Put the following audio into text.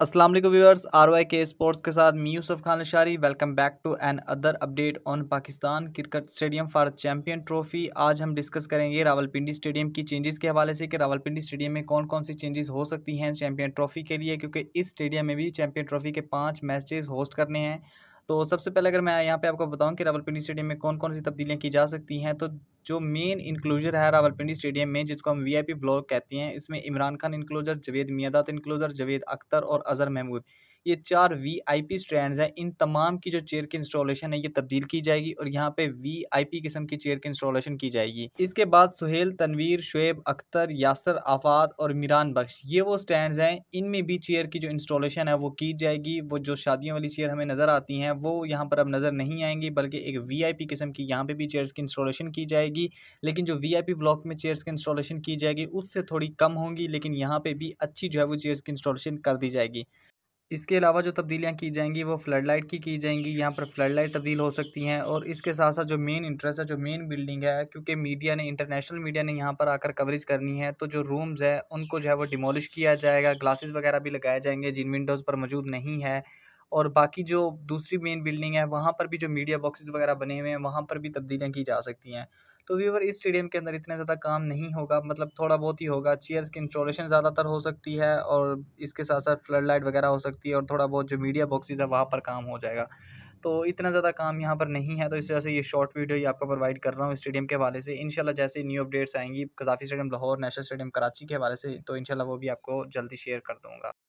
Aslam viewers A R Y sports के साथ मी यूसफ खान शारी welcome back to another update on Pakistan cricket stadium for champion trophy आज हम डिस्कस करेंगे रावलपिंडी स्टेडियम की चेंजेस के हवाले से कि रावलपिंडी स्टेडियम में कौन कौन सी चेंजेस हो सकती हैं चैम्पियन ट्रॉफी के लिए क्योंकि इस स्टेडियम में भी चैम्पियन ट्रॉफी के पाँच मैचेज होस्ट करने हैं तो सबसे पहले अगर मैं यहाँ पे आपको बताऊँ कि रावलपिंडी स्टेडियम में कौन कौन सी तब्दीलियाँ की जा सकती हैं तो जो मेन इंक्लोजर है रावलपिंडी स्टेडियम में जिसको हम वीआईपी ब्लॉक कहते हैं इसमें इमरान खान इंक्लोजर जवेद मियादात इंक्लोजर जवेद अख्तर और अजहर महमूद ये चार वी आई पी स्टैंड हैं इन तमाम की जो चेयर की इंस्टॉलेशन है ये तब्दील की जाएगी और यहाँ पे वी आई पी किस्म की चेयर की इंस्टॉलेशन की जाएगी इसके बाद सुहेल तनवीर शुएब अख्तर यासर आफात और मीरान बख्श ये वो स्टैंड हैं इनमें भी चेयर की जो इंस्टॉलेशन है वो की जाएगी वो जो शादियों वाली चेयर हमें नज़र आती हैं वो यहाँ पर अब नज़र नहीं आएंगी बल्कि एक वी आई पी किस्म की यहाँ पर भी चेयर्स की इंस्टॉलेशन की जाएगी लेकिन जो वी आई पी ब्लॉक में चेयर्स की इंस्टॉलेशन की जाएगी उससे थोड़ी कम होंगी लेकिन यहाँ पर भी अच्छी जो है वो चेयर्स की इंस्टॉलेशन कर दी जाएगी इसके अलावा जो तब्दीलियाँ की जाएंगी वो फ्लड लाइट की की जाएंगी यहाँ पर फ्लड लाइट तब्दील हो सकती हैं और इसके साथ साथ जो मेन इंटरेस्ट है जो मेन बिल्डिंग है क्योंकि मीडिया ने इंटरनेशनल मीडिया ने यहाँ पर आकर कवरेज करनी है तो जो रूम्स है उनको जो है वो डिमोलिश किया जाएगा ग्लासेस वगैरह भी लगाए जाएंगे जिन विंडोज़ पर मौजूद नहीं है और बाकी जो दूसरी मेन बिल्डिंग है वहाँ पर भी जो मीडिया बॉक्सेस वगैरह बने हुए हैं वहाँ पर भी तब्दीलियाँ की जा सकती हैं तो व्यूवर इस स्टेडियम के अंदर इतना ज़्यादा काम नहीं होगा मतलब थोड़ा बहुत ही होगा चेयर्स की इंस्टॉलेशन ज़्यादातर हो सकती है और इसके साथ साथ फ्लड लाइट वगैरह हो सकती है और थोड़ा बहुत जो मीडिया बॉक्सेज है वहाँ पर काम हो जाएगा तो इतना ज़्यादा काम यहाँ पर नहीं है तो इस वजह से ये शॉर्ट वीडियो ही आपको प्रोवाइड कर रहा हूँ स्टेडियम के हवाले से इनशाला जैसे न्यू अपडेट्स आएंगी Gaddafi stadium Lahore national stadium Karachi के हवाले से तो इनशाला वो भी आपको जल्दी शेयर कर दूँगा